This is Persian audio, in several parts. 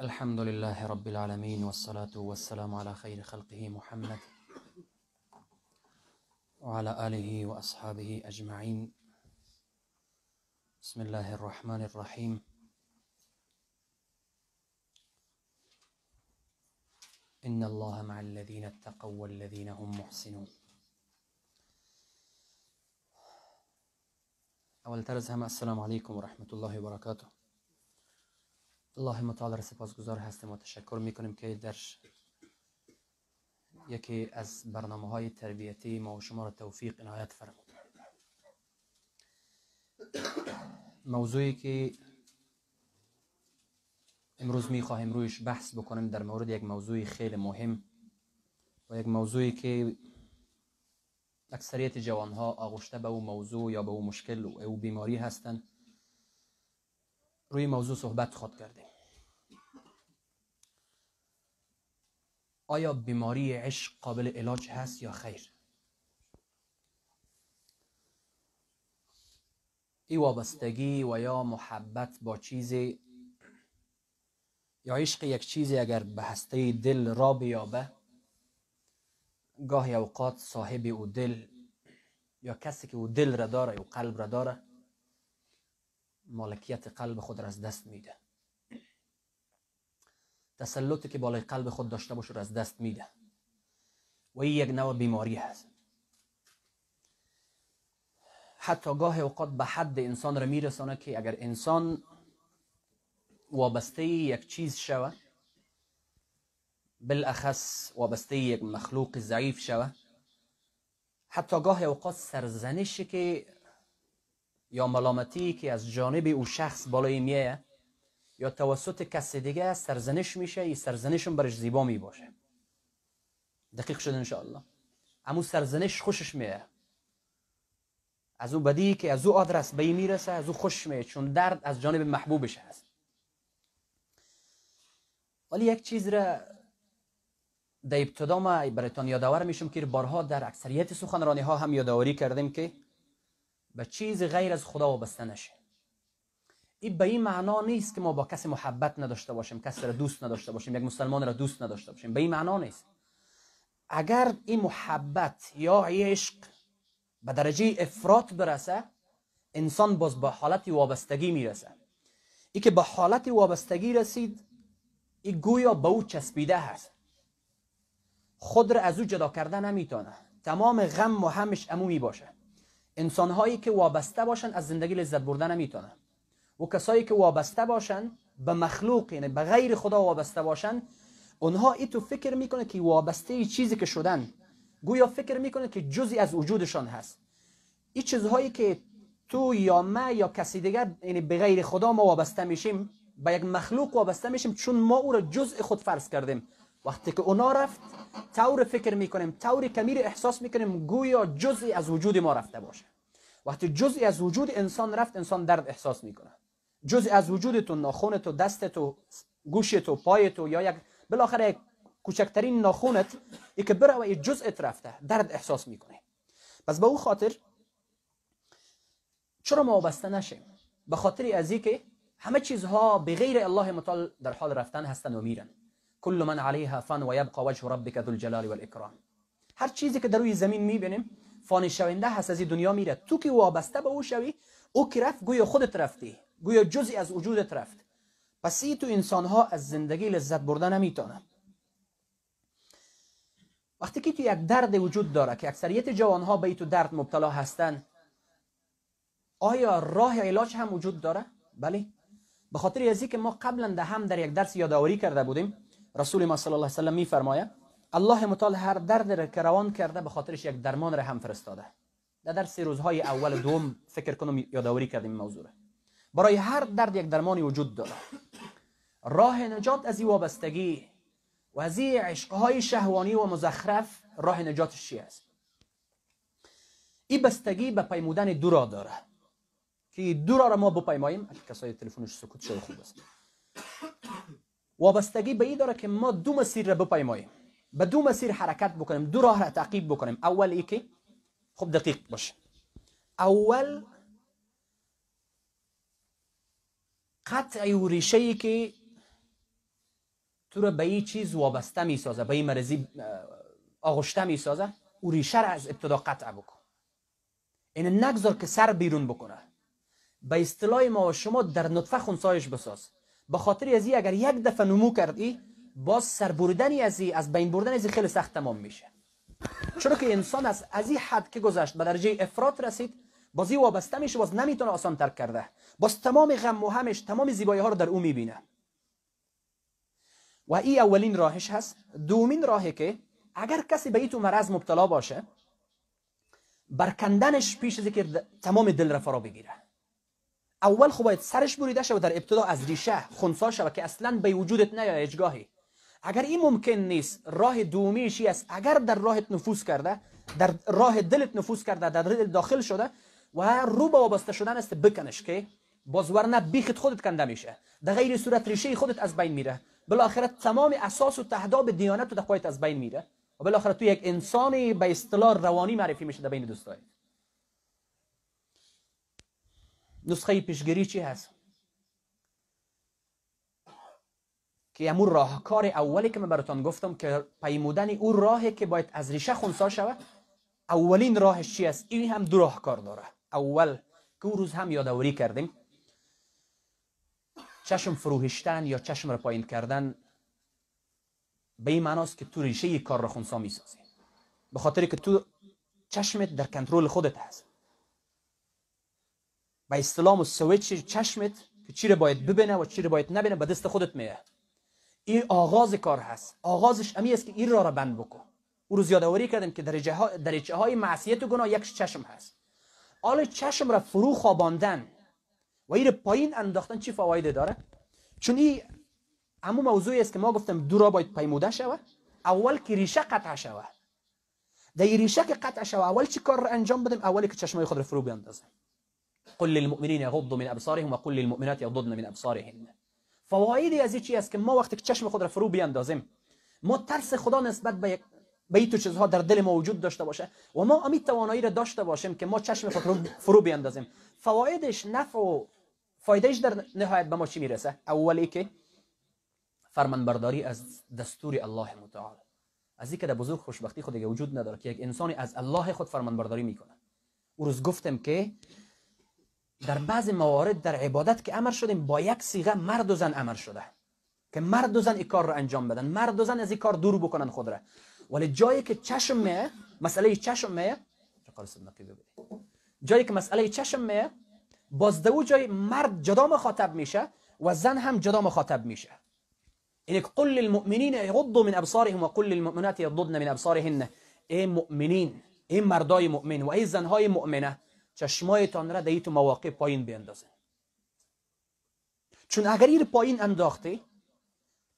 الحمد لله رب العالمين والصلاة والسلام على خير خلقه محمد وعلى آله وأصحابه أجمعين بسم الله الرحمن الرحيم إن الله مع الذين اتقوا والذين هم محسنون أول ترز السلام عليكم ورحمة الله وبركاته الله متعال را سپاسگزار هستیم و تشکر کنیم که در یکی از برنامه های تربیتی ما و شما را توفیق عنایت فرمود موضوعی که امروز می خواهیم رویش بحث بکنیم در مورد یک موضوع خیلی مهم و یک موضوعی که اکثریت ها آغشته به او موضوع یا به او مشکل و او بیماری هستند روی موضوع صحبت خود کردیم آیا بیماری عشق قابل علاج هست یا خیر ای وابستگی و یا محبت با چیزی یا عشق یک چیزی اگر به هسته دل را بیابه گاهی اوقات صاحب او دل یا کسی که او دل را داره او قلب را داره مالکیت قلب خود را از دست میده تسلطی که بالای قلب خود داشته باشه رو از دست میده و این یک نوع بیماری هست حتی گاه اوقات به حد انسان را میرسانه که اگر انسان وابسته یک چیز شود بالاخص وابسته یک مخلوق ضعیف شود حتی گاه اوقات سرزنشی که یا ملامتی که از جانب او شخص بالای میه یا توسط کس دیگه سرزنش میشه این سرزنشم برش زیبا میباشه دقیق شد انشاءالله امو سرزنش خوشش میه از او بدی که از او آدرس به میرسه از او خوش میه چون درد از جانب محبوبش هست ولی یک چیز را در ابتدا ما براتان یادآور میشم که بارها در اکثریت سخنرانی ها هم یادآوری کردیم که به چیز غیر از خدا وابسته نشه این به این معنا نیست که ما با کسی محبت نداشته باشیم کسی را دوست نداشته باشیم یک مسلمان را دوست نداشته باشیم به این معنا نیست اگر این محبت یا عشق به درجه افراد برسه انسان باز به حالت وابستگی میرسه ای که به حالت وابستگی رسید این گویا به او چسبیده هست خود را از او جدا کرده نمیتونه تمام غم و همش امومی باشه انسان هایی که وابسته باشن از زندگی لذت بردن نمیتونه و کسایی که وابسته باشن به مخلوق یعنی به غیر خدا وابسته باشن اونها ای تو فکر میکنه که وابسته چیزی که شدن گویا فکر میکنه که جزی از وجودشان هست این چیزهایی که تو یا ما یا کسی دیگر یعنی به غیر خدا ما وابسته میشیم به یک مخلوق وابسته میشیم چون ما او را جزء خود فرض کردیم وقتی که اونا رفت طور فکر میکنیم طور کمیر احساس میکنیم گویا جزی از وجود ما رفته باشه وقتی جزی از وجود انسان رفت انسان درد احساس میکنه جزء از وجودتون، تو ناخون تو و تو و تو یا یک بالاخره کوچکترین ناخونت ای که بره و ای جزءت رفته درد احساس میکنه پس به او خاطر چرا ما وابسته نشیم به خاطر از که همه چیزها به غیر الله مطال در حال رفتن هستن و میرن کل من علیها فان و یبقی وجه ربک ذو الجلال والاکرام هر چیزی که در روی زمین میبینیم فانی شونده هست از دنیا میره تو که وابسته به او شوی او که رفت خودت رفتی گویا جزی از وجودت رفت پس ای تو انسان ها از زندگی لذت برده نمیتونن وقتی که تو یک درد وجود داره که اکثریت جوان ها به تو درد مبتلا هستند آیا راه علاج هم وجود داره بله به خاطر از که ما قبلا ده هم در یک درس یادآوری کرده بودیم رسول ما صلی الله علیه و سلم میفرماید الله متعال هر درد را که روان کرده به خاطرش یک درمان را هم فرستاده در درس روزهای اول دوم فکر کنم یادآوری کردیم موضوع را برای هر درد یک درمانی وجود داره راه نجات از این وابستگی و از این عشقهای شهوانی و مزخرف راه نجاتش چی است این بستگی به پیمودن دو داره که دو را, را ما بپیماییم کسای تلفنش سکوت شده خوب است وابستگی به این داره که ما دو مسیر را بپیماییم به دو مسیر حرکت بکنیم دو راه را تعقیب بکنیم اول یکی که خب دقیق باشه اول قطع و ریشه ای که تو رو به این چیز وابسته می سازه به این مرضی آغشته می سازه او ریشه را از ابتدا قطع بکن این یعنی نگذار که سر بیرون بکنه به اصطلاح ما و شما در نطفه خونسایش بساز به خاطر از اگر یک دفعه نمو کردی باز سر بردن از از بین بردن از خیلی سخت تمام میشه چرا که انسان از از این حد که گذشت به درجه افراط رسید بازی وابسته میشه باز نمیتونه آسان ترک کرده باز تمام غم و همش تمام زیبایی ها رو در او میبینه و ای اولین راهش هست دومین راهی که اگر کسی به تو مرض مبتلا باشه برکندنش پیش از که تمام دل را بگیره اول خب باید سرش بریده و در ابتدا از ریشه خونسا شود که اصلا به وجودت نیا اجگاهی اگر این ممکن نیست راه دومیشی است اگر در راهت نفوذ کرده در راه دلت نفوذ کرده در دل داخل شده و رو به وابسته شدن است بکنش که باز ورنه بیخت خودت کنده میشه در غیر صورت ریشه خودت از بین میره بالاخره تمام اساس و تهداب دیانت و دقایت از بین میره و بالاخره تو یک انسانی به اصطلاح روانی معرفی میشه در بین دوستای نسخه پیشگیری چی هست که امور راهکار اولی که من براتان گفتم که پیمودن او راهی که باید از ریشه خونسا شود اولین راهش چی است این هم دو کار داره اول که روز هم یادآوری کردیم چشم فروهشتن یا چشم را پایین کردن به این معناست که تو ریشه کار را خونسا سازی به خاطر که تو چشمت در کنترل خودت هست به و سویچ چشمت که چی باید ببینه و چی باید نبینه به دست خودت میه این آغاز کار هست آغازش امی است که این را را بند بکن او روز یادآوری کردیم که درجه های معصیت و گناه یک چشم هست حالا چشم را فرو خواباندن و این پایین انداختن چی فوایده داره چون این همون موضوعی است که ما گفتم دو را باید پیموده شوه اول که ریشه قطع شوه در ریشه که قطع شوه اول چی کار را انجام بدیم اول که چشمای خود را فرو بیاندازیم قل للمؤمنین یغضوا من ابصارهم و قل للمؤمنات یغضضن من ابصارهن فوایدی از چی است که ما وقتی که چشم خود را فرو بیاندازیم ما ترس خدا نسبت به یک به این تو چیزها در دل ما وجود داشته باشه و ما امید توانایی را داشته باشیم که ما چشم خود رو فرو بیندازیم فوایدش نفع و فایدهش در نهایت به ما چی میرسه اولی که فرمانبرداری از دستور الله متعال از اینکه در بزرگ خوشبختی خود دیگه وجود نداره که یک انسانی از الله خود فرمانبرداری میکنه او روز گفتم که در بعض موارد در عبادت که امر شدیم با یک سیغه مرد و زن امر شده که مرد و زن این کار رو انجام بدن مرد و زن از این کار دور بکنن خود ولی جایی که چشم چشمه مسئله چشم چقدر صدقی جایی که مسئله چشمه باز دو جای مرد جدا مخاطب میشه و زن هم جدا مخاطب میشه اینه قل للمؤمنین یغضوا من ابصارهم و قل للمؤمنات یغضضن من ابصارهن ای مؤمنین ای مردای مؤمن و ای زنهای مؤمنه چشمایتان را دیتو تو مواقع پایین بیندازین چون اگر این پایین انداخته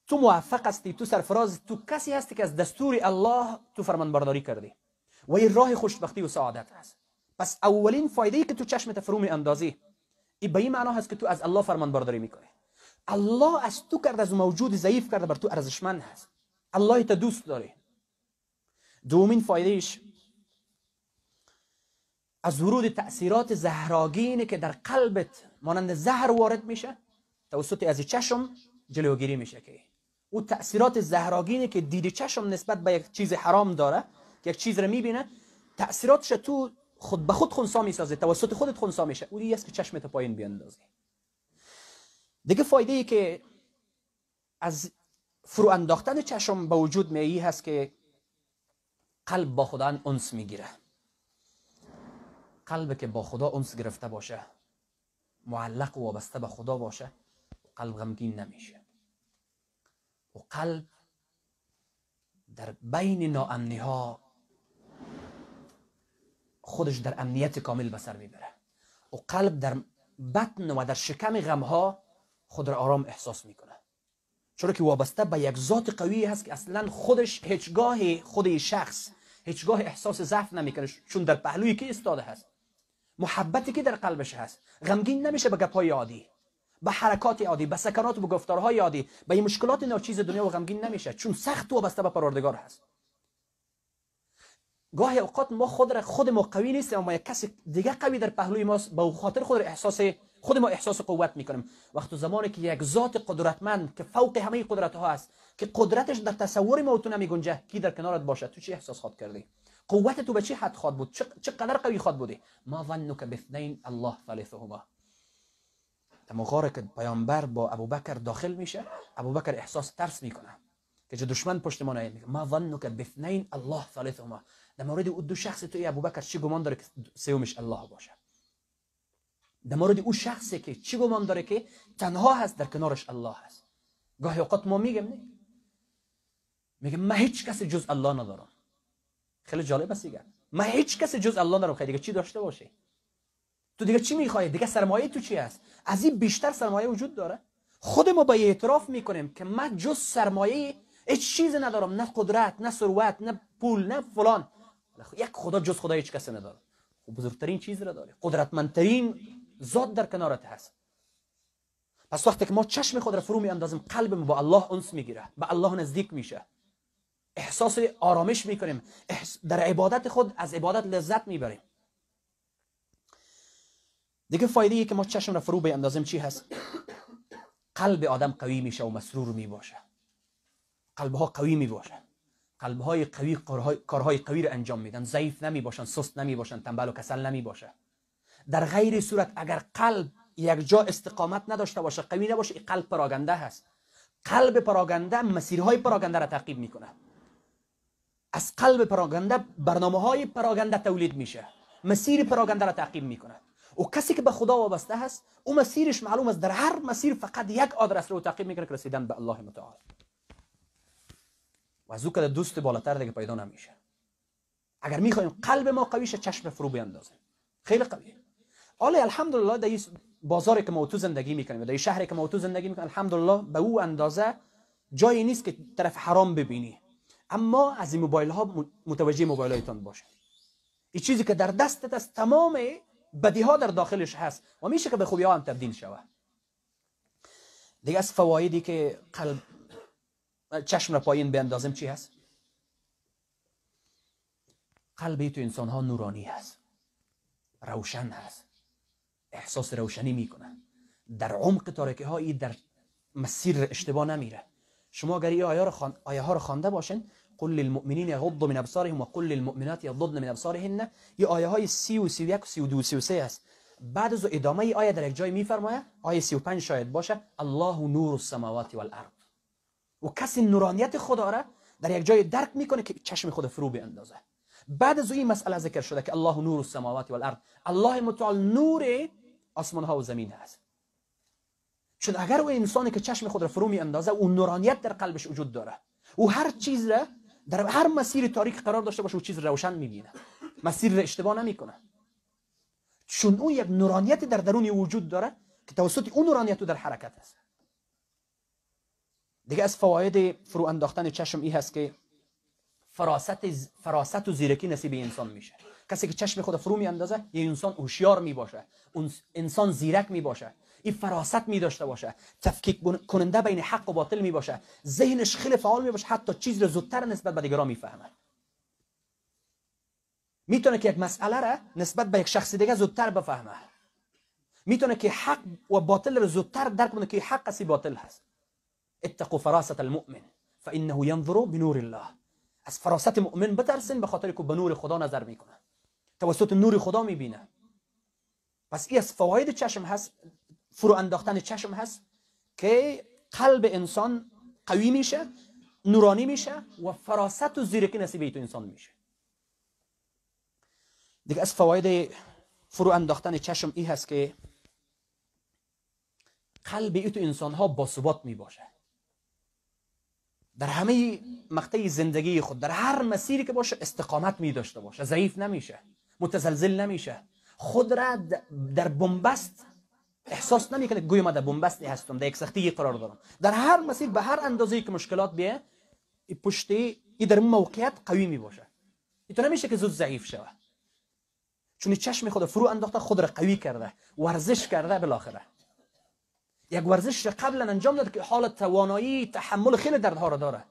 تو موفق هستی تو سرفراز تو کسی هستی که از دستور الله تو فرمان برداری کردی و این راه خوشبختی و سعادت هست پس اولین فایده ای که تو چشم فرو اندازی این به این معنا هست که تو از الله فرمان برداری میکنی الله از تو کرده، از موجود ضعیف کرده بر تو ارزشمند هست الله تا دوست داره دومین فایده ایش از ورود تأثیرات زهراگینه که در قلبت مانند زهر وارد میشه توسط از چشم جلوگیری میشه که او تاثیرات زهراگینی که دید چشم نسبت به یک چیز حرام داره که یک چیز رو میبینه تاثیراتش تو خود به خود خونسا میسازه توسط خودت خونسا میشه اونی است که چشمت پایین بیاندازی دیگه فایده ای که از فرو انداختن چشم به وجود میایی هست که قلب با خدا انس میگیره قلب که با خدا انس گرفته باشه معلق و وابسته به خدا باشه قلب غمگین نمیشه و قلب در بین ناامنی ها خودش در امنیت کامل بسر سر میبره و قلب در بطن و در شکم غم ها خود را آرام احساس میکنه چرا که وابسته به یک ذات قوی هست که اصلا خودش هیچگاه خود شخص هیچگاه احساس ضعف نمیکنه چون در پهلوی که استاده هست محبتی که در قلبش هست غمگین نمیشه به گپای عادی به حرکات عادی به سکنات و به گفتارهای عادی به این مشکلات ناچیز دنیا و غمگین نمیشه چون سخت و وابسته به پروردگار هست گاهی اوقات ما خود را خود ما قوی نیستیم ما یک کسی دیگه قوی در پهلوی ماست با خاطر خود احساس خود ما احساس قوت میکنیم وقت و زمانی که یک ذات قدرتمند که فوق همه قدرت ها است که قدرتش در تصور ما تو نمیگنجه کی در کنارت باشه تو چی احساس خاطر کردی قوت تو به چی حد خواد بود چقدر قوی خواد بودی ما ظنک بثنین الله ثالثهما مغار که پیامبر با ابو ابوبکر داخل میشه ابو بکر احساس ترس میکنه که چه دشمن پشت ما نیاد ما ظنو که بفنین الله ثالث ثالثهما در مورد او دو شخص تو ابوبکر چی گمان داره که سیومش الله باشه در مورد او شخصی که چی گمان داره که تنها هست در کنارش الله هست گاهی اوقات ما میگم نه میگم من هیچ کسی جز الله ندارم خیلی جالب است دیگه من هیچ کسی جز الله ندارم خیلی چی داشته باشه تو دیگه چی میخوای دیگه سرمایه تو چی است از این بیشتر سرمایه وجود داره خود ما با اعتراف میکنیم که من جز سرمایه هیچ چیز ندارم نه قدرت نه ثروت نه پول نه فلان یک خدا جز خدا هیچ کسی نداره و خب بزرگترین چیز را داره قدرتمندترین ذات در کنارت هست پس وقتی که ما چشم خود را فرو میاندازیم قلبم با الله انس میگیره به الله نزدیک میشه احساس آرامش میکنیم در عبادت خود از عبادت لذت میبریم دیگه فایده ای که ما چشم را فرو بیندازیم چی هست قلب آدم قوی میشه و مسرور میباشه قلب ها قوی باشه قلب های قوی کارهای قوی را انجام میدن ضعیف نمی باشن سست نمی باشن تنبل و کسل نمی باشه در غیر صورت اگر قلب یک جا استقامت نداشته باشه قوی نباشه این قلب پراگنده هست قلب پراگنده مسیرهای پراگنده را تعقیب میکنه از قلب پراگنده برنامه های پراگنده تولید میشه مسیر پراگنده را تعقیب میکنه و کسی که به خدا وابسته هست او مسیرش معلوم است در هر مسیر فقط یک آدرس رو تعقیب میکنه که رسیدن به الله متعال و از او که دوست بالاتر دیگه پیدا نمیشه اگر میخوایم قلب ما قوی شه چشم فرو بیندازیم خیلی قویه حالا الحمدلله در این بازاری که ما تو زندگی میکنیم در شهری که ما تو زندگی میکنیم الحمدلله به او اندازه جایی نیست که طرف حرام ببینی اما از این موبایل ها متوجه موبایل هایتان این چیزی که در دستت از تمام بدی ها در داخلش هست و میشه که به خوبی ها هم تبدیل شود دیگه از فوایدی که قلب چشم را پایین بیندازم چی هست قلب تو انسان ها نورانی هست روشن هست احساس روشنی میکنه در عمق تاریکی ها ای در مسیر اشتباه نمیره شما اگر این آیه ها رو خوانده باشین قل للمؤمنين يغضوا من أبصارهم وقل للمؤمنات يغضضن من أبصارهن یه آیه های سی و سی و یک و سی و دو سی و سه هست بعد از ادامه ای آیه در یک جای میفرماید آیه 35 شاید باشه الله نور السماوات والارض و کسی نورانیت خدا را در یک جای درک میکنه که چشم خود فرو بیندازه بعد از این مسئله ذکر شده که الله نور السماوات والارض الله متعال نور آسمان ها و زمین هست چون اگر او انسانی که چشم خود را فرو میاندازه او نورانیت در قلبش وجود داره او هر چیز را در هر مسیر تاریک قرار داشته باشه او چیز روشن میبینه مسیر را اشتباه نمیکنه چون او یک نورانیت در درون وجود داره که توسط اون نورانیت در حرکت است دیگه از فواید فرو انداختن چشم ای هست که فراست فراست و زیرکی نصیب انسان میشه کسی که چشم خود فرو میاندازه یه انسان هوشیار اون انسان زیرک میباشه این فراست می داشته باشه تفکیک کننده بین حق و باطل می باشه ذهنش خیلی فعال می باشه حتی چیز رو زودتر نسبت به دیگران میفهمه میتونه که یک مسئله را نسبت به یک شخص دیگه زودتر بفهمه میتونه که حق و باطل رو زودتر درک کنه که حق سی باطل هست اتقوا فراست المؤمن فانه ينظر بنور الله از فراست مؤمن بترسین به خاطر که به نور خدا نظر میکنه توسط نور خدا میبینه پس این از فواید چشم هست فرو انداختن چشم هست که قلب انسان قوی میشه نورانی میشه و فراست و زیرکی نصیب تو انسان میشه دیگه از فواید فرو انداختن چشم ای هست که قلب ای تو انسان ها باثبات می باشه در همه مقطع زندگی خود در هر مسیری که باشه استقامت می داشته باشه ضعیف نمیشه متزلزل نمیشه خود را در بنبست احساس نمیکنه گویا من در بنبستی هستم در یک سختی قرار دارم در هر مسیر به هر اندازه که مشکلات بیه پشتی ای در موقعیت قوی می باشه ای تو نمیشه که زود ضعیف شوه چون چشم خود فرو انداخته خود را قوی کرده ورزش کرده بالاخره یک ورزش قبلا انجام داد که حالت توانایی تحمل خیلی دردها را داره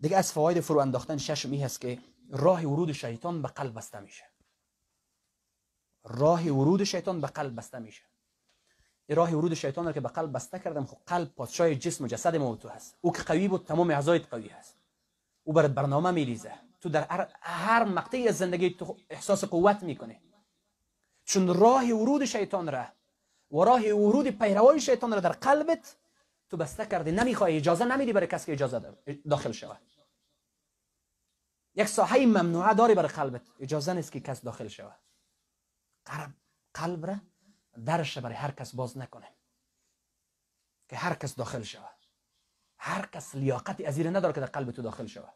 دیگه از فواید فرو انداختن ششم هست که راه ورود شیطان به قلب بسته میشه راه ورود شیطان به قلب بسته میشه این راه ورود شیطان را که به قلب بسته کردم خب قلب پادشاه جسم و جسد ما تو هست او که قوی بود تمام اعضایت قوی هست او برات برنامه میریزه تو در هر مقطعی از زندگی تو احساس قوت میکنه چون راه ورود شیطان را و راه ورود پیروای شیطان را در قلبت تو بسته کردی نمیخوای اجازه نمیدی برای کسی که اجازه داخل شود یک ساحه ممنوعه داری برای قلبت اجازه نیست که کس داخل شود قلب را درش برای هر کس باز نکنه که هر کس داخل شوه هر کس لیاقت از نداره که در قلب تو داخل شوه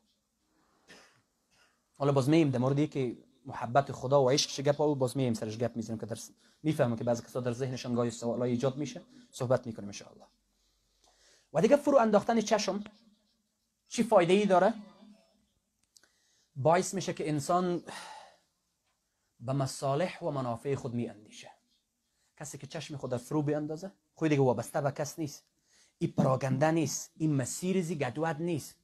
حالا باز میم در موردی که محبت خدا و عشقش گپ باز میم سرش گپ میزنیم که در میفهمم که بعضی کسا در ذهنشان گاهی سوالای ایجاد میشه صحبت میکنیم ان الله و دیگه فرو انداختن چشم چی فایده ای داره باعث میشه که انسان به مصالح و منافع خود می اندیشه کسی که چشم خود در فرو اندازه خود دیگه وابسته به کس نیست این پراگنده نیست این مسیر زی گدوت نیست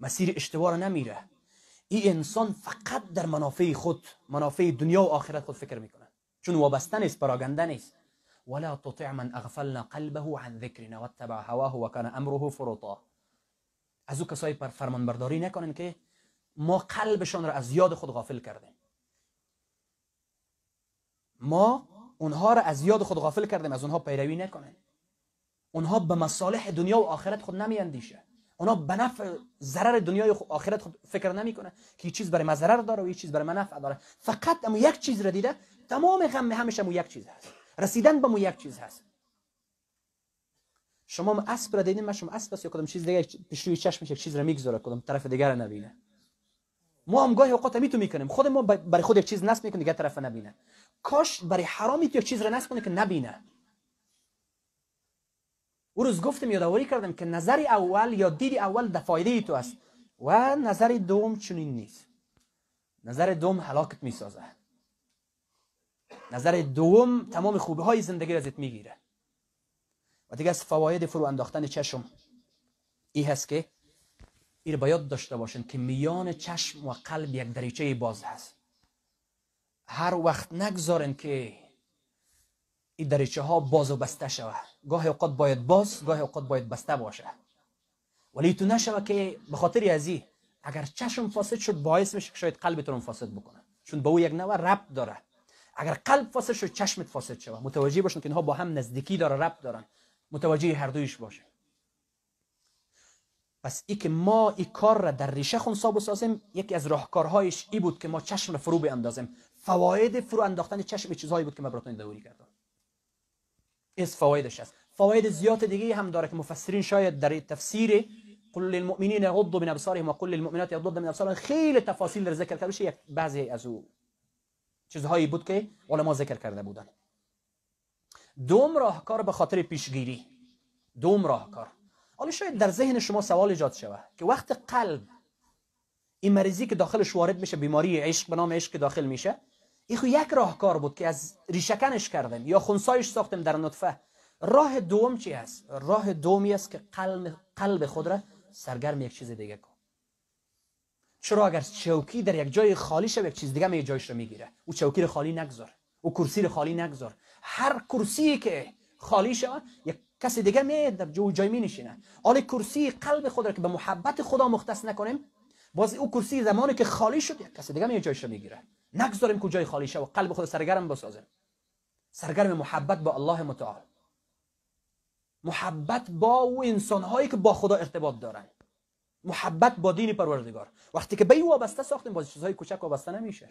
مسیر اشتباه نمیره این انسان فقط در منافع خود منافع دنیا و آخرت خود فکر میکنه چون وابسته نیست پراگنده نیست ولا تطع من اغفلنا قلبه عن ذکرنا واتبع هواه وکان امره فرطا از او کسایی پر برداری نکنن که ما قلبشان را از یاد خود غافل کردیم ما اونها را از یاد خود غافل کردیم از اونها پیروی نکنیم اونها به مصالح دنیا و آخرت خود اندیشه اونها به نفع ضرر دنیای آخرت خود فکر کنه که یه چیز برای من ضرر داره و یه چیز برای من نفع داره فقط اما یک چیز را دیده تمام غم همیشه مو یک چیز هست رسیدن به مو یک چیز هست شما اسب را دیدین من شما اسب است یا کدام چیز دیگه پیش روی چشمش یک چیز را میگذاره کدام طرف دیگر نبینه ما هم گاهی اوقات می میکنیم خود ما برای خود یک چیز نصب میکنیم دیگه طرف نبینه کاش برای حرامی یک چیز را نصب کنه که نبینه او روز گفتم یادآوری کردم که نظر اول یا دید اول در فایده تو است و نظر دوم چنین نیست نظر دوم هلاکت می سازه نظر دوم تمام خوبه های زندگی را ازت میگیره و دیگه از فواید فرو انداختن چشم ای هست که ایر باید داشته باشند که میان چشم و قلب یک دریچه باز هست هر وقت نگذارن که این دریچه ها باز و بسته شوه گاهی اوقات باید باز گاهی اوقات باید بسته باشه ولی تو نشوه که بخاطر خاطر ازی اگر چشم فاسد شد باعث میشه که شاید قلبتون فاسد بکنه چون به او یک نوع رب داره اگر قلب فاسد شد چشمت فاسد شوه متوجه باشن که اینها با هم نزدیکی داره ربط دارن متوجه هر دویش باشه پس ای که ما این کار را در ریشه خون ساب سازیم یکی از راهکارهایش ای بود که ما چشم را فرو بیاندازیم فواید فرو انداختن چشم چیزهایی بود که من براتون دوری کردم از فوایدش است فواید زیاد دیگه هم داره که مفسرین شاید در تفسیر قل للمؤمنین غضوا من ابصارهم و قل للمؤمنات عضو من ابصارهن خیلی تفاصیل در ذکر کرده یک بعضی از او چیزهایی بود که علما ذکر کرده بودن دوم راهکار به خاطر پیشگیری دوم راهکار حالا شاید در ذهن شما سوال ایجاد شود که وقت قلب این مریضی که داخلش وارد میشه بیماری عشق به نام عشق که داخل میشه این یک یک کار بود که از ریشکنش کردیم یا خونسایش ساختیم در نطفه راه دوم چی است راه دومی است که قلب قلب خود را سرگرم یک چیز دیگه کن چرا اگر چوکی در یک جای خالی شد یک چیز دیگه می جایش را میگیره او چوکی رو خالی نگذار او کرسی رو خالی نگذار هر کرسی که خالی شود یک کسی دیگه می در جو جای می نشینه حالا کرسی قلب خود را که به محبت خدا مختص نکنیم باز او کرسی زمانی که خالی شد یک کس دیگه می جایش رو میگیره نگذاریم که خالی شه و قلب خود سرگرم بسازیم سرگرم محبت با الله متعال محبت با او انسان هایی که با خدا ارتباط دارن محبت با دین پروردگار وقتی که به این وابسته ساختیم باز چیزهای کوچک وابسته نمیشه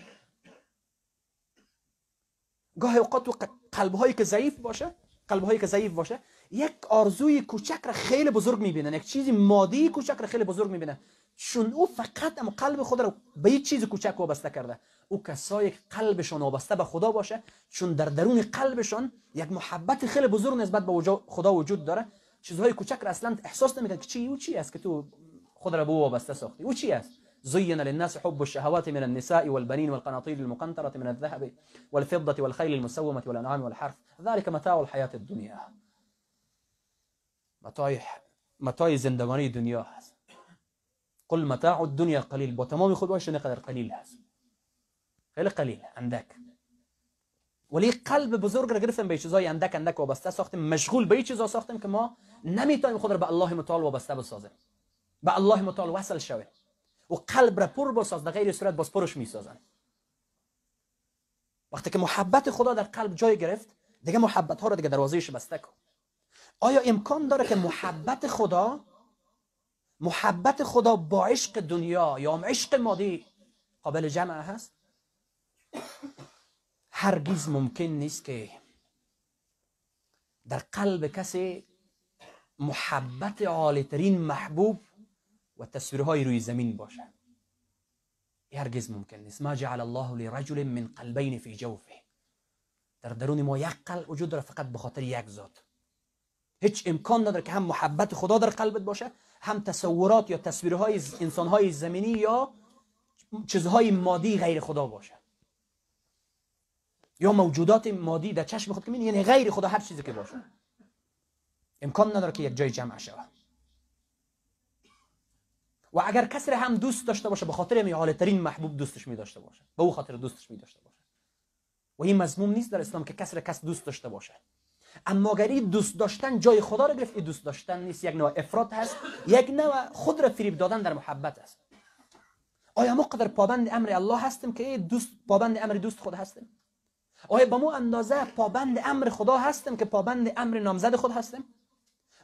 گاه اوقات و قلب هایی که ضعیف باشه قلب هایی که ضعیف باشه یک آرزوی کوچک را خیلی بزرگ میبینن یک چیزی مادی کوچک را خیلی بزرگ میبینن چون او فقط هم قلب خود را به یک چیز کوچک وابسته کرده او کسایی که قلبشان وابسته به خدا باشه چون در درون قلبشان یک محبت خیلی بزرگ نسبت به خدا وجود داره چیزهای کوچک را اصلا احساس نمیکنه که چی او چی است که تو خود را به او وابسته ساختی او چی است زين للناس حب الشهوات من النساء والبنين والقناطير المقنطرة من الذهب والفضة والخيل المسومة والأنعام والحرف ذلك متاع الحياة الدنيا متاع متاع زندگانی دنیا هست قل متاع الدنيا قليل وتمام خد قدر قليل هست قليل قليل عندك ولی قلب بزرگ را گرفتیم به چیزای اندک اندک وابسته ساختیم مشغول به چیزا ساختیم که ما نمیتونیم خود را به الله متعال وابسته بسازیم به الله متعال وصل شوه و قلب را پر بساز در غیر صورت باز پرش میسازن وقتی که محبت خدا در قلب جای گرفت دیگه محبت ها را دیگه دروازهش بسته کن آیا امکان داره که محبت خدا محبت خدا با عشق دنیا یا عشق مادی قابل جمع هست هرگز ممکن نیست که در قلب کسی محبت عالیترین محبوب و تصویرهای روی زمین باشه هرگز ممکن نیست ما جعل الله لرجل من قلبین فی جوفه در درون ما یک قلب وجود داره فقط به خاطر یک ذات هیچ امکان نداره که هم محبت خدا در قلبت باشه هم تصورات یا تصویرهای انسانهای زمینی یا چیزهای مادی غیر خدا باشه یا موجودات مادی در چشم خود که یعنی غیر خدا هر چیزی که باشه امکان نداره که یک جای جمع شود و اگر کسر هم دوست داشته باشه به خاطر می ترین محبوب دوستش می داشته باشه به او خاطر دوستش می داشته باشه و این مضمون نیست در اسلام که کسر کس دوست داشته باشه اما این دوست داشتن جای خدا را گرفت دوست داشتن نیست یک نوع افراد هست یک نوع خود را فریب دادن در محبت است آیا ما قدر پابند امر الله هستیم که دوست پابند امر دوست خود هستیم آیا به مو اندازه پابند امر خدا هستیم که پابند امر نامزد خود هستیم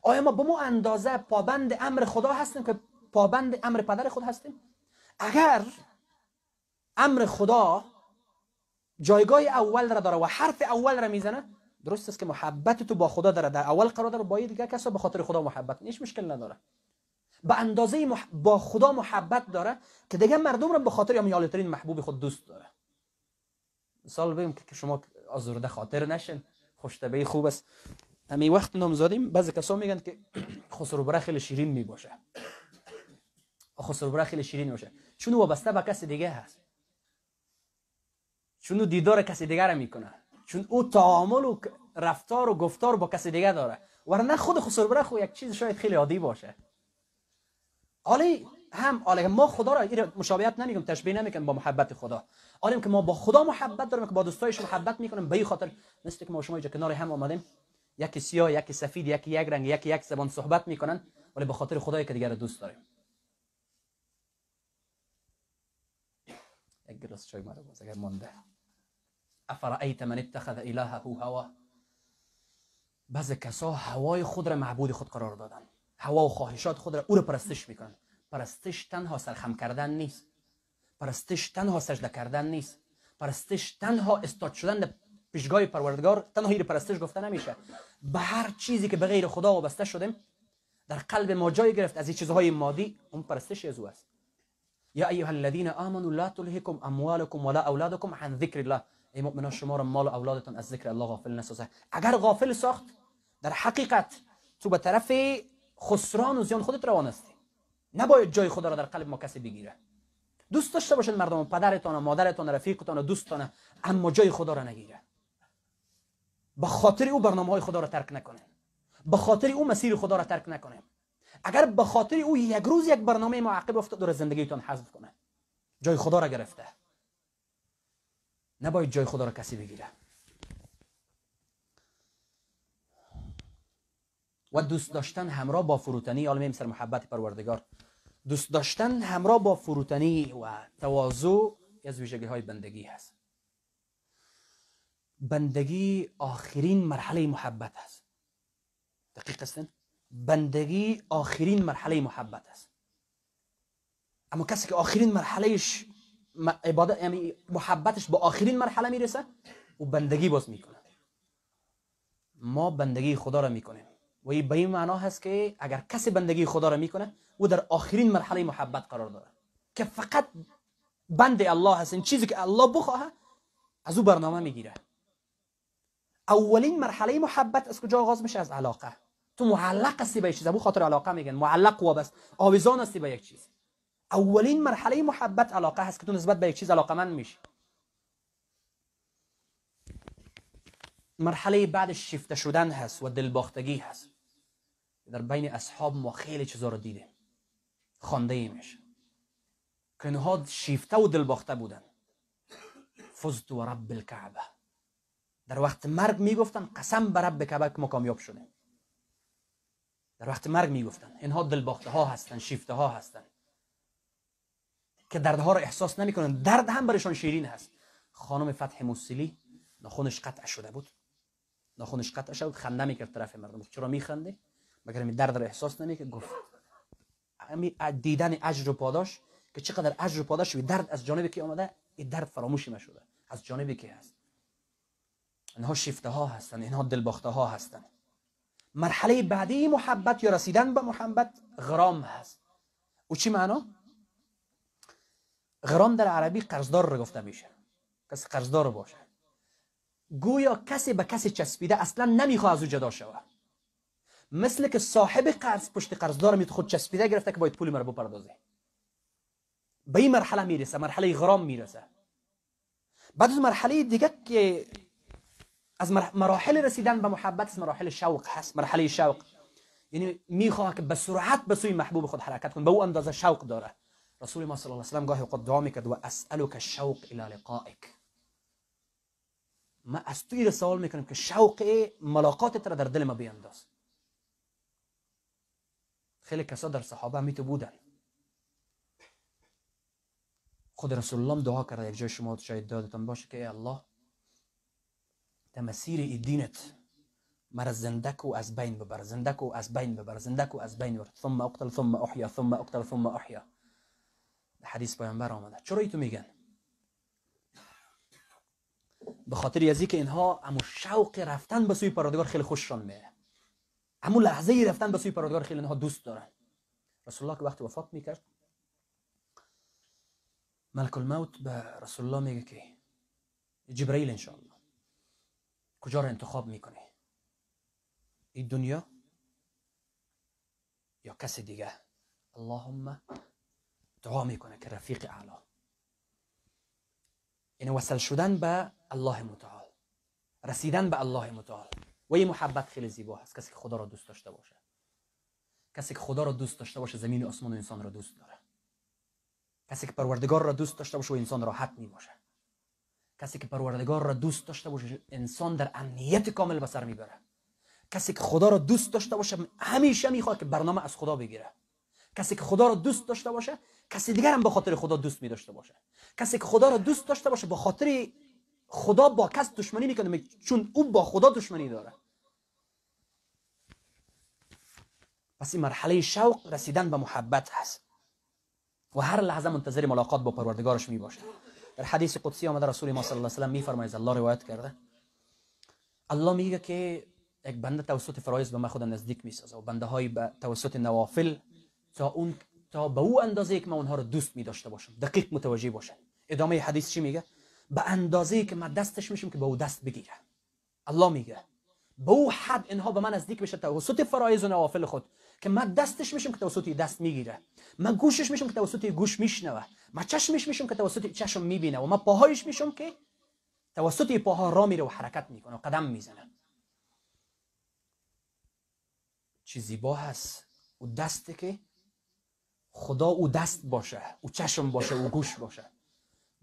آیا ما به مو اندازه پابند امر خدا هستیم که پابند امر پدر خود هستیم اگر امر خدا جایگاه اول را داره و حرف اول را میزنه درست است که محبت تو با خدا داره در اول قرار داره با دیگه کسا به خاطر خدا محبت هیچ مشکل نداره به اندازه با خدا محبت داره که دیگه مردم رو به خاطر یعنی یا ترین محبوب خود دوست داره مثال بگم که شما آزرده خاطر نشین خوشتبه خوب است همین وقت نامزدیم بعضی کسا میگن که خسروبره خیلی شیرین میباشه خسروبره خیلی شیرین میشه چون وابسته به کسی دیگه هست چون دیدار کسی دیگه را میکنه چون او تعامل و رفتار و گفتار با کسی دیگه داره ورنه خود خسرو برخ یک چیز شاید خیلی عادی باشه علی هم عالی ما خدا را مشابهت نمیگم تشبیه نمیکن با محبت خدا عالم که ما با خدا محبت داریم که با دوستایش محبت میکنیم به خاطر مثل که ما شما اینجا کنار هم اومدیم یکی سیاه یکی سفید یکی یک رنگ یکی یک زبان صحبت میکنن ولی به خاطر خدای که دیگر دوست داریم یک گلاس چای مرا اگر مونده افرأیت من اتخذ الهه هوا بعض کسا هوای خود را معبود خود قرار دادن هوا و خواهشات خود را او را پرستش میکنن پرستش تنها سرخم کردن نیست پرستش تنها سجده کردن نیست پرستش تنها استاد شدن در پیشگاه پروردگار تنها این پرستش گفته نمیشه به هر چیزی که به غیر خدا وابسته شدیم در قلب ما جای گرفت از این چیزهای مادی اون پرستش از است یا ایها الذین آمنوا لا تلهکم اموالکم ولا اولادکم عن ذکر الله ای مؤمنان شما را مال و اولادتان از ذکر الله غافل نسازه اگر غافل ساخت در حقیقت تو به طرف خسران و زیان خودت روان هستی نباید جای خدا را در قلب ما کسی بگیره دوست داشته باشید مردم پدرتان و مادرتان و رفیقتان و دوستتان اما جای خدا را نگیره به خاطر او برنامه های خدا را ترک نکنیم به خاطر او مسیر خدا را ترک نکنیم اگر به خاطر او یک روز یک برنامه معقب افتاد در زندگیتان حذف کنه جای خدا را گرفته نباید جای خدا را کسی بگیره و دوست داشتن همراه با فروتنی عالم سر محبت پروردگار دوست داشتن همراه با فروتنی و تواضع از ویژگی های بندگی هست بندگی آخرین مرحله محبت است دقیق بندگی آخرین مرحله محبت است اما کسی که آخرین مرحلهش عبادت یعنی محبتش به آخرین مرحله میرسه و بندگی باز میکنه ما بندگی خدا را میکنیم و این به این معنا هست که اگر کسی بندگی خدا را میکنه او در آخرین مرحله محبت قرار داره که فقط بند الله هست این چیزی که الله بخواهد از او برنامه میگیره اولین مرحله محبت از کجا آغاز میشه از علاقه تو معلق هستی به چیز به خاطر علاقه میگن معلق وابست آویزان هستی به یک چیز اولین مرحله محبت علاقه هست که تو نسبت به یک چیز علاقه من میشی مرحله بعد شیفته شدن هست و دلباختگی هست در بین اصحاب ما خیلی چیزا رو دیده خانده ایمش که اینها شیفته و دلباخته بودن فزت و رب الكعبه در وقت مرگ میگفتن قسم بر رب کعبه که ما کامیاب شدیم در وقت مرگ میگفتن اینها دلباخته ها هستن شیفته ها هستن که دردها رو احساس نمیکنن درد هم برایشان شیرین هست خانم فتح موسیلی ناخونش قطع شده بود ناخونش قطع شده بود خنده میکرد طرف مردم چرا میخنده مگر می درد رو احساس نمیکرد گفت امی دیدن اجر و پاداش که چقدر اجر و پاداش و درد از جانبی که آمده این درد فراموش نشده از جانبی که هست اینها شیفته ها هستند اینها دلباخته ها هستند مرحله بعدی محبت یا رسیدن به محبت غرام هست و چی معنا غرام در عربی قرضدار رو گفته میشه کسی قرضدار باشه گویا کسی به کسی چسبیده اصلا نمیخواد از او جدا شوه مثل که صاحب قرض پشت قرضدار میت خود چسبیده گرفته که باید پول مرا بپردازه به این مرحله میرسه مرحله غرام میرسه بعد از مرحله دیگه که از مراحل رسیدن به محبت از مراحل شوق هست مرحله شوق یعنی میخواه که به سرعت به سوی محبوب خود حرکت کنه به او اندازه شوق داره رسول الله صلى الله عليه وسلم قال يقدمك وأسألك الشوق إلى لقائك ما استير سوال میکنیم که شوق إيه؟ ملاقات ترى در دل ما بیانداز خیلی کسا صحابه ميت بودن خود رسول الله دعا کرده یک جای شما شاید دادتان باشه که ای الله در مسیر ای دینت مرا زندکو از بین ببر زندکو از بین ببر زندکو از بین ببر ثم اقتل ثم احیا ثم اقتل ثم احیا حدیث پیامبر آمده چرا ای تو میگن به خاطر از که اینها امو شوق رفتن به سوی پرادگار خیلی خوششان میاد امو لحظه ای رفتن به سوی پرادگار خیلی اینها دوست دارن رسول الله که وقتی وفات میکرد ملک الموت به رسول الله میگه که جبرئیل ان الله کجا را انتخاب میکنه این دنیا یا کسی دیگه اللهم دعا میکنه که رفیق اعلا این یعنی وصل شدن به الله متعال رسیدن به الله متعال و این محبت خیلی زیبا هست کسی که خدا را دوست داشته باشه کسی که خدا را دوست داشته باشه زمین و آسمان و انسان را دوست داره کسی که پروردگار را دوست داشته باشه و انسان راحت می باشه کسی که پروردگار را دوست داشته باشه انسان در امنیت کامل به سر میبره کسی که خدا را دوست داشته باشه همیشه میخواد که برنامه از خدا بگیره کسی که خدا را دوست داشته باشه کسی دیگر هم به خاطر خدا دوست می داشته باشه کسی که خدا را دوست داشته باشه با خاطر خدا با کس دشمنی میکنه چون او با خدا دشمنی داره پس این مرحله شوق رسیدن به محبت هست و هر لحظه منتظر ملاقات با پروردگارش می باشه در حدیث قدسی آمده رسول ما صلی الله علیه و می الله روایت کرده الله میگه که یک بنده توسط فرایض به ما خود نزدیک میسازه و بنده های توسط نوافل تا اون تا به او اندازه که من اونها رو دوست می داشته باشم دقیق متوجه باشه ادامه حدیث چی میگه به اندازه که من دستش میشم که به او دست بگیره الله میگه به او حد اینها به من نزدیک بشه توسط فرایز و نوافل خود که من دستش میشم که توسط دست میگیره من گوشش میشم که توسط گوش میشنوه من چشمش میشم که توسط چشم میبینه و من پاهایش میشم که توسط پاها را میره و حرکت میکنه و قدم میزنه چی زیبا هست و دستی که خدا او دست باشه او چشم باشه او گوش باشه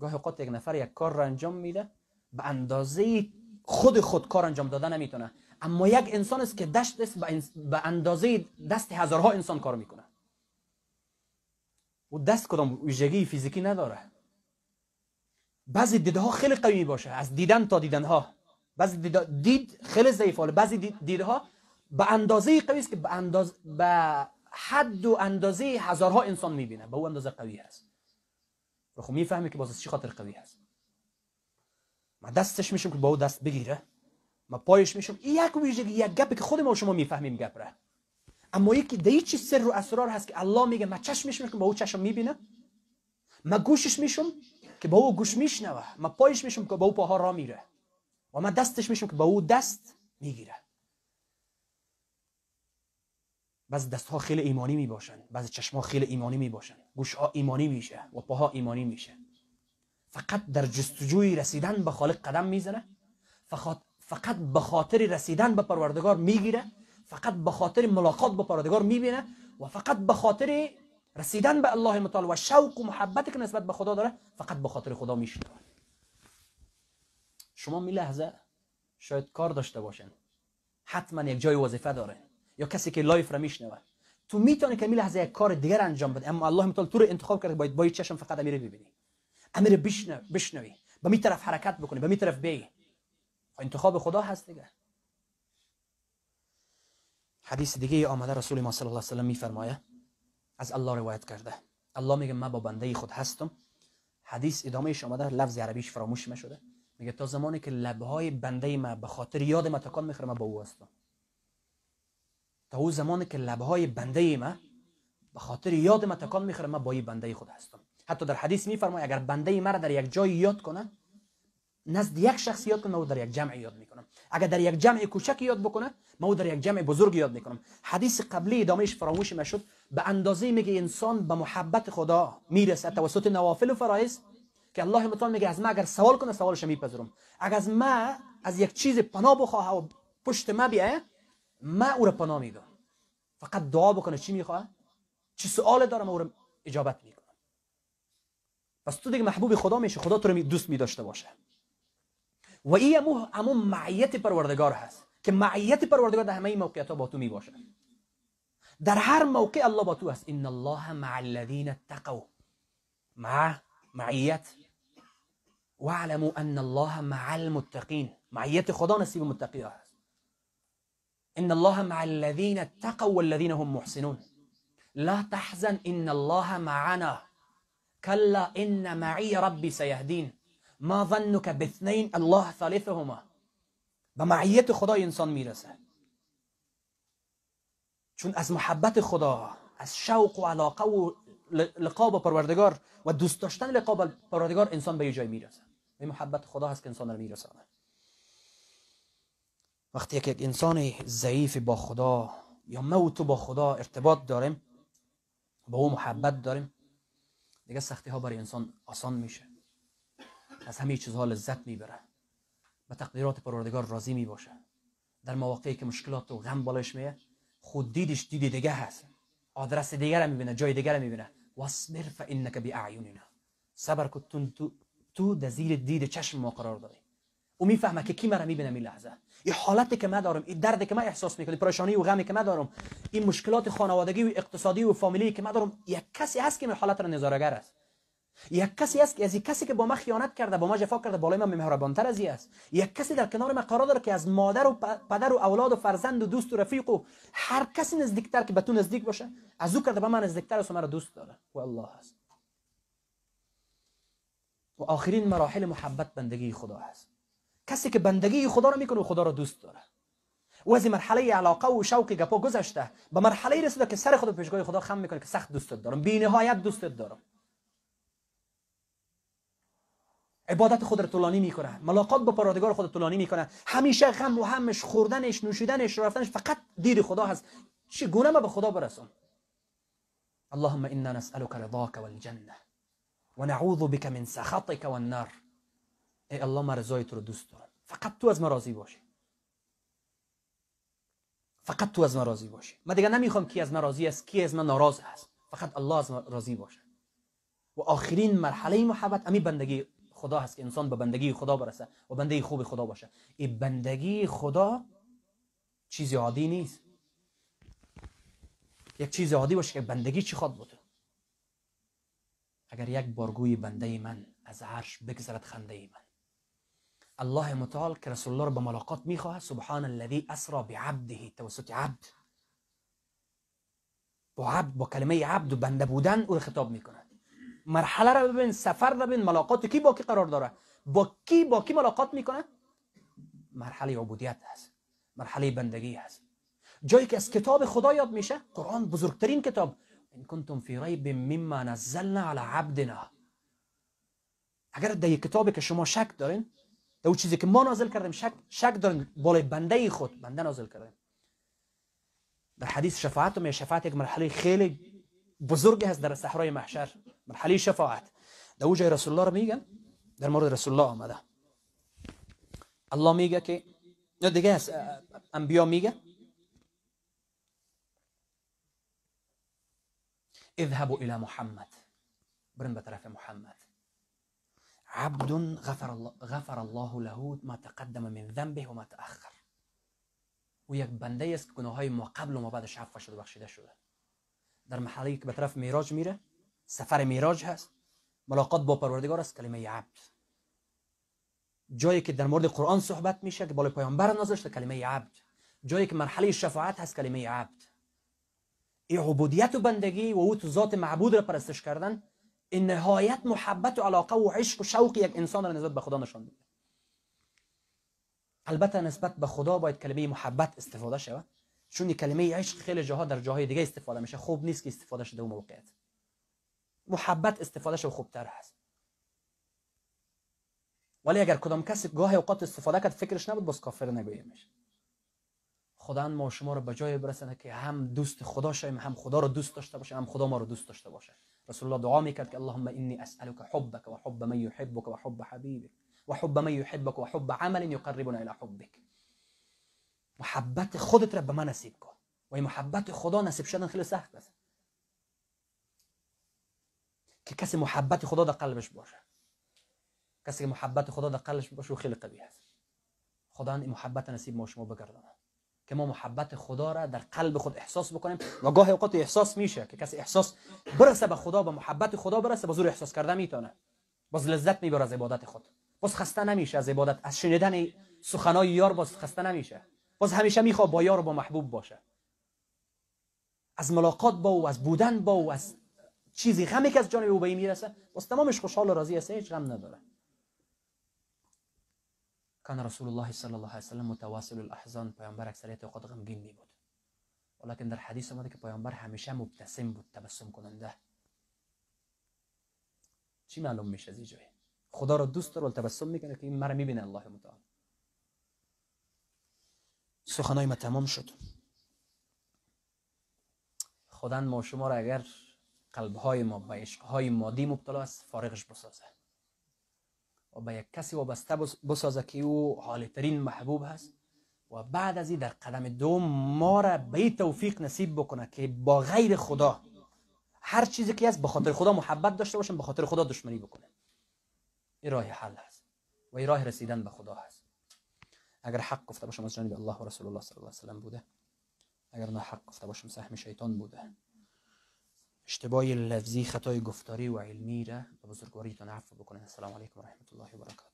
گاهی اوقات یک نفر یک کار را انجام میده به اندازه خود خود کار انجام داده نمیتونه اما یک انسان است که دست است به اندازه دست هزارها انسان کار میکنه او دست کدام ویژگی فیزیکی نداره بعضی ها خیلی قوی باشه از دیدن تا دیدن ها بعضی دید خیلی ضعیف بعضی بعضی دیدها به اندازه قوی است که به انداز به حد و اندازه هزارها انسان میبینه به او اندازه قوی هست و خب میفهمه که باز از چی خاطر قوی هست ما دستش میشم که با او دست بگیره ما پایش میشم یک ویژگی یک گپی که خود ما شما میفهمیم گپ را اما یکی دیگه چی سر و اسرار هست که الله میگه ما چشم میشم که با او چشم میبینه ما گوشش میشم که با او گوش میشنوه ما پایش میشم که با او پاها را میره و ما دستش میشم که با او دست میگیره بعض ها خیلی ایمانی می باشن بعض چشما خیلی ایمانی می باشن ها ایمانی میشه و پاها ایمانی میشه فقط در جستجوی رسیدن به خالق قدم میزنه فقط به خاطر رسیدن به پروردگار میگیره فقط به خاطر ملاقات با پروردگار میبینه و فقط به خاطر رسیدن به الله متعال و شوق و محبت که نسبت به خدا داره فقط به خاطر خدا میشنوه شما می لحظه شاید کار داشته باشن حتما یک جای وظیفه داره یا کسی که لایف را میشنوه تو میتونی که می لحظه یک کار دیگر انجام بده اما الله متعال تو رو انتخاب کرده باید با چشم فقط امیر ببینی امیر بشنو بشنوی به می طرف حرکت بکنی به می طرف بی خب انتخاب خدا هست دیگه حدیث دیگه آمده رسول ما صلی الله علیه و میفرمایه از الله روایت کرده الله میگه من با بنده خود هستم حدیث ادامهش آمده لفظ عربیش فراموش شده میگه تا زمانی که لبهای بنده ما به خاطر یاد ما تکان میخوره من با او هستم تا او زمانی که لبهای بنده ما به خاطر یاد ما تکان میخوره ما با بنده خود هستم حتی در حدیث میفرمای اگر بنده ما را در یک جای یاد کنه نزد یک شخص یاد کنه او در یک جمع یاد میکنم اگر در یک جمع کوچک یاد بکنه ما او در یک جمع بزرگ یاد میکنم حدیث قبلی ادامهش فراموش ما شد به اندازه میگه انسان به محبت خدا میرسه توسط نوافل و فرایض که الله متعال میگه از ما اگر سوال کنه سوالش میپذیرم اگر از ما از یک چیز پناه بخواه و پشت ما بیایه من او را پناه فقط دعا بکنه چی میخواه چی سوال دارم او را اجابت میکنم پس تو دیگه محبوب خدا میشه خدا تو رو دوست میداشته باشه و ای امو همون معیت پروردگار هست که معیت پروردگار در همه موقعیت ها با تو میباشه در هر موقع الله با تو هست ان الله مع الذين اتقوا مع معیت واعلموا ان الله مع المتقین معیت خدا نصیب متقی ها إن الله مع الذين اتقوا والذين هم محسنون لا تحزن إن الله معنا كلا إن معي ربي سيهدين ما ظنك باثنين الله ثالثهما بمعية خدا انسان ميرسه چون از محبت خدا از شوق و علاقه و لقا با پروردگار و دوست داشتن لقا با پروردگار انسان به یه جای میرسه این محبت خدا هست که انسان رو میرسانه وقتی که یک انسان ضعیف با خدا یا و تو با خدا ارتباط داریم با او محبت داریم دیگه سختی ها برای انسان آسان میشه از همه چیزها لذت میبره به تقدیرات پروردگار راضی میباشه در مواقعی که مشکلات و غم بالاش میه خود دیدش دیدی دیگه هست آدرس دیگر میبینه جای دیگر میبینه اینکه فانک باعیوننا صبر کن تو تو دیده دید چشم ما قرار داری او میفهمه که کی مرا میبینه می لحظه این حالتی که من دارم این دردی که من احساس میکنم پریشانی و غمی که من دارم این مشکلات خانوادگی و اقتصادی و فامیلی که من دارم یک کسی هست که من حالت را نظارگر است یک کسی است که از کسی که با من خیانت کرده با من جفا کرده بالای من مهربانتر از است یک کسی در کنار من قرار داره که از مادر و پدر و اولاد و فرزند و دوست و رفیق و هر کسی نزدیکتر که به تو نزدیک باشه از او کرده به من نزدیکتر است و مرا دوست داره و الله هست و آخرین مراحل محبت بندگی خدا هست کسی که بندگی خدا رو میکنه و خدا رو دوست داره او از مرحله علاقه و شوق گپا گذشته به مرحله رسیده که سر خود و پیشگاه خدا خم میکنه که سخت دوستت دارم بینهایت دوستت دارم عبادت خود را طولانی میکنه ملاقات با پروردگار خود طولانی میکنه همیشه غم و همش خوردنش نوشیدنش رفتنش فقط دیر خدا هست چی گونه ما به خدا برسم اللهم انا نسالک رضاک والجنه ونعوذ بک من سخطک والنار ای الله من رضای تو رو دوست دارم فقط تو از من راضی باشی فقط تو از من راضی باشی من دیگه نمیخوام کی از من راضی است کی از من ناراض است فقط الله از من راضی باشه و آخرین مرحله محبت امی بندگی خدا هست که انسان به بندگی خدا برسه و بنده خوب خدا باشه این بندگی خدا چیزی عادی نیست یک چیز عادی باشه که بندگی چی خواد بوده اگر یک بارگوی بنده من از عرش بگذرد خنده من الله متعال که رسول الله رو به ملاقات میخواه سبحان الذي اسرا بعبده توسط عبد با عبد با کلمه عبد و بنده بودن او خطاب مرحله را ببین سفر را ببین ملاقات کی با کی قرار داره با کی با کی ملاقات میکنه مرحله عبودیت هست مرحله بندگی هست جایی که از کتاب خدا یاد میشه قرآن بزرگترین کتاب این کنتم فی ریب مما نزلنا علی عبدنا اگر در کتابی که شما شک دارین او چیزی که ما نازل کردیم شک, شک دارن بالای بنده خود بنده نازل کردیم در حدیث شفاعت و شفاعت یک مرحله خیلی بزرگی هست در صحرای محشر مرحله شفاعت در وجه رسول الله رو میگن در مورد رسول الله آمده الله میگه که دیگه هست انبیا میگه اذهبوا الى محمد برن به طرف محمد عبد غفر الله غفر الله له ما تقدم من ذنبه وما تأخر ويك یک بنده است که گناه ما قبل و ما بعدش عفو شده بخشیده شده در محلی که به طرف میراج میره سفر میراج هست ملاقات با پروردگار است کلمه عبد جایی که در مورد قرآن صحبت میشه که بالای پیامبر نازل شده کلمه عبد جایی که مرحله شفاعت هست کلمه عبد ای عبودیت و بندگی و او تو ذات معبود را پرستش کردن این نهایت محبت و علاقه و عشق و شوق یک انسان را نسبت به خدا نشان البته نسبت به خدا باید کلمه محبت استفاده شود چون کلمه عشق خیلی جاها در جاهای دیگه استفاده میشه خوب نیست که استفاده شده اون موقعیت محبت استفاده خوب خوبتر هست ولی اگر کدام کسی گاه اوقات استفاده کرد فکرش نبود باز کافر نگویمش خدا ما شما رو به جای برسنه که هم دوست خدا شویم هم خدا رو دوست داشته باشیم هم خدا ما رو دوست داشته باشه رسول الله دعاه كانت اللهم إني أسألك حبك وحب من يحبك وحب حبيبك وحب من يحبك وحب عمل يقربنا إلى حبك محبت خودت رب ما نسيبك وهي و محبت خدا نسيب شدن خیلی سهل است که کسی محبت خدا در قلبش باشه كسي که محبت خدا در قلبش باشه و خیلی خدا محبت نصیب ما شما بگردانه که ما محبت خدا را در قلب خود احساس بکنیم و گاهی اوقات احساس میشه که کسی احساس برسه به خدا به محبت خدا برسه بازور احساس کرده میتونه باز لذت میبره از عبادت خود باز خسته نمیشه از عبادت از شنیدن سخنای یار باز خسته نمیشه باز همیشه میخواد با یار و با محبوب باشه از ملاقات با او از بودن با او از چیزی غمی که از جانب او به میرسه باز تمامش خوشحال و راضی هست هیچ غم نداره کان رسول الله صلی الله علیه وسلم متواصل الاحزان پیامبر اکثریت اوقات غمگین می بود ولکن در حدیث آمده که پیامبر همیشه مبتسم بود تبسم کننده چی معلوم میشه از اینجای خدا رو دوست داره تبسم میکنه که این مرا میبینه الله متعال سخنای ما تمام شد خدا ما شما را اگر قلبهای ما به عشقهای مادی مبتلا است فارغش بسازه و به یک کسی وابسته بسازه که او حالترین محبوب هست و بعد از این در قدم دوم ما را به این توفیق نصیب بکنه که با غیر خدا هر چیزی که هست به خاطر خدا محبت داشته باشم به خاطر خدا دشمنی بکنه این راه حل هست و این راه رسیدن به خدا هست اگر حق گفته باشم از جانب الله و رسول الله صلی الله علیه و بوده اگر نه حق گفته باشم سهم شیطان بوده اشتباهی لفظی خطای گفتاری و علمی را به بزرگواریتان عفو بکنه السلام علیکم و رحمت الله و برکاته